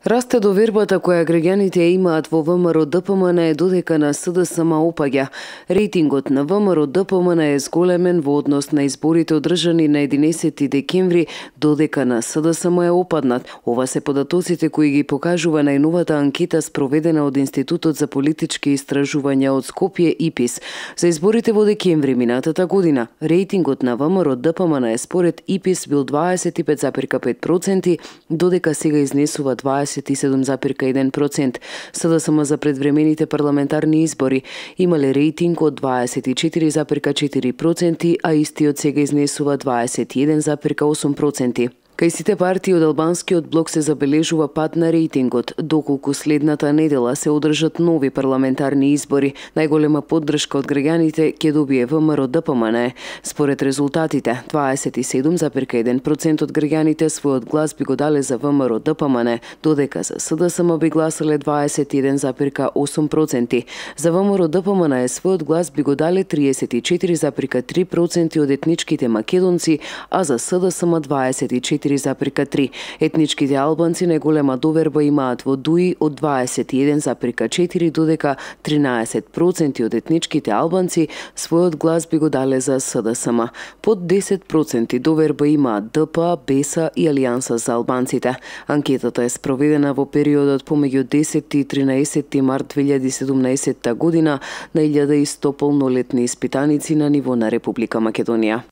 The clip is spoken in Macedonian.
Расте довербата која граѓаните имаат во ВМРО ДПМН е додека на СДСМ опаѓа. Рейтингот на ВМРО ДПМН е зголемен во однос на изборите одржани на 11 декември, додека на СДСМ е опаднат. Ова се податоците кои ги покажува најновата анкета спроведена од Институтот за политички истражувања од Скопје ИПИС. За изборите во декември минатата година, рейтингот на ВМРО ДПМН е според ИПИС бил 25,5%, додека сега изнесува 20 27,1%, СДСМ за предвремените парламентарни избори имале рейтинг од 24,4%, а истиот сега изнесува 21,8%. Кај сите партии од албанскиот блок се забележува пад на рейтингот, доколку следната недела се одржат нови парламентарни избори. Најголема поддршка од граѓаните ќе добие ВМРО ДПМН. Според резултатите, 27,1% од граѓаните својот глас би го дале за ВМРО ДПМН, додека за СДСМ би гласале 21,8%. За ВМРО ДПМН е својот глас би го дале 34,3% од етничките македонци, а за СДСМ 24 4,3. Етничките албанци најголема доверба имаат во Дуи од 21,4 додека 13% од етничките албанци својот глас би го дале за СДСМ. Под 10% доверба имаат ДП, БЕСА и Алијанса за албанците. Анкетата е спроведена во периодот помеѓу 10 и 13 март 2017 година на 1100 полнолетни испитаници на ниво на Република Македонија.